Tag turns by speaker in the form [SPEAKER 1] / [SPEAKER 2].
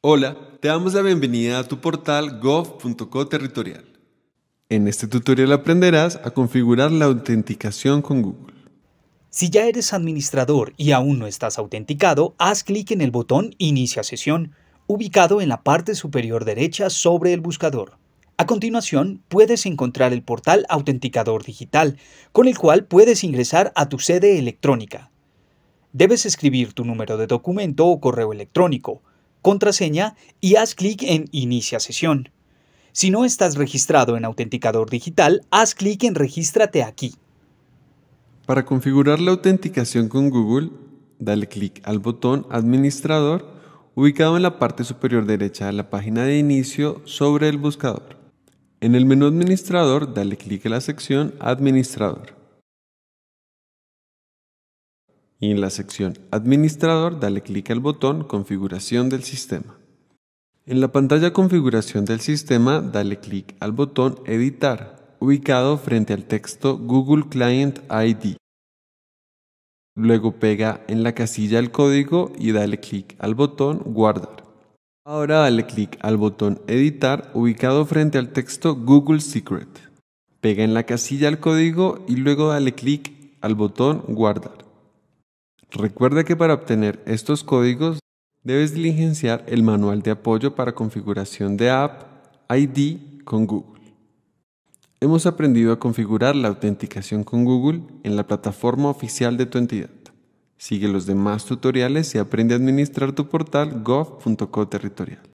[SPEAKER 1] Hola, te damos la bienvenida a tu portal gov.co territorial. En este tutorial aprenderás a configurar la autenticación con Google. Si
[SPEAKER 2] ya eres administrador y aún no estás autenticado, haz clic en el botón Inicia sesión, ubicado en la parte superior derecha sobre el buscador. A continuación, puedes encontrar el portal Autenticador Digital, con el cual puedes ingresar a tu sede electrónica. Debes escribir tu número de documento o correo electrónico, contraseña y haz clic en Inicia sesión. Si no estás registrado en Autenticador Digital, haz clic en Regístrate aquí.
[SPEAKER 1] Para configurar la autenticación con Google, dale clic al botón Administrador ubicado en la parte superior derecha de la página de inicio sobre el buscador. En el menú Administrador, dale clic a la sección Administrador y en la sección Administrador dale clic al botón Configuración del sistema. En la pantalla Configuración del sistema dale clic al botón Editar, ubicado frente al texto Google Client ID. Luego pega en la casilla el código y dale clic al botón Guardar. Ahora dale clic al botón Editar ubicado frente al texto Google Secret. Pega en la casilla el código y luego dale clic al botón Guardar. Recuerda que para obtener estos códigos debes diligenciar el manual de apoyo para configuración de App ID con Google. Hemos aprendido a configurar la autenticación con Google en la plataforma oficial de tu entidad. Sigue los demás tutoriales y aprende a administrar tu portal gov.co territorial.